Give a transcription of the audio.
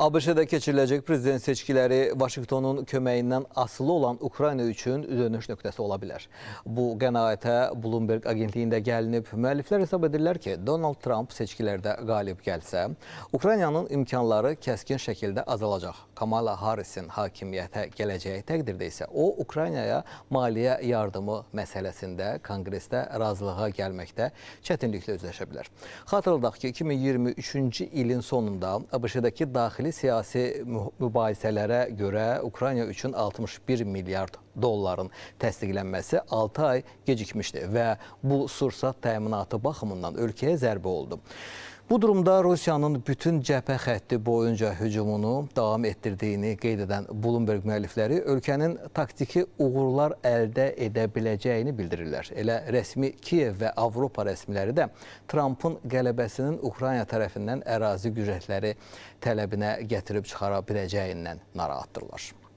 ABŞ-də keçiriləcək prezident seçkiləri Vaşingtonun köməyindən asılı olan Ukrayna üçün dönüş nöqtəsi ola bilər. Bu qənaətə Bloomberg agentliyində gəlinib. Müəlliflər hesab edirlər ki, Donald Trump seçkilərdə qalib gəlsə, Ukraynanın imkanları kəskin şəkildə azalacaq. Kamala Harrisin hakimiyyətə gələcəyi təqdirdə isə o, Ukraynaya maliyyə yardımı məsələsində konqresdə razılığa gəlməkdə çətinliklə üzləşə bilər. Xatırladaq ki, 2023-cü ilin sonunda ABŞ-dəki daxili daxili siyasi mübahisələrə görə Ukrayna üçün 61 milyard dolların təsdiqlənməsi 6 ay gecikmişdi və bu sursat təminatı baxımından ölkəyə zərbə oldu. Bu durumda Rusiyanın bütün cəbhə xətti boyunca hücumunu davam etdirdiyini qeyd edən Bloomberg müəllifləri ölkənin taktiki uğurlar əldə edə biləcəyini bildirirlər. Elə rəsmi Kiyev və Avropa rəsmiləri də Trampın qələbəsinin Ukrayna tərəfindən ərazi gücətləri tələbinə gətirib çıxara biləcəyindən narahatdırlar.